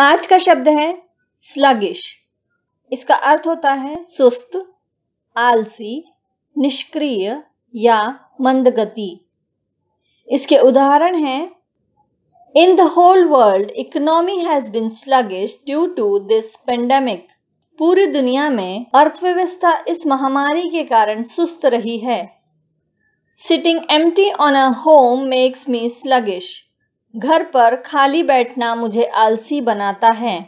आज का शब्द है स्लगिश इसका अर्थ होता है सुस्त आलसी निष्क्रिय या मंद गति इसके उदाहरण हैं in the whole world economy has been sluggish due to this pandemic पूरी दुनिया में अर्थव्यवस्था इस महामारी के कारण सुस्त रही है sitting empty on a home makes me sluggish घर पर खाली बैठना मुझे आलसी बनाता है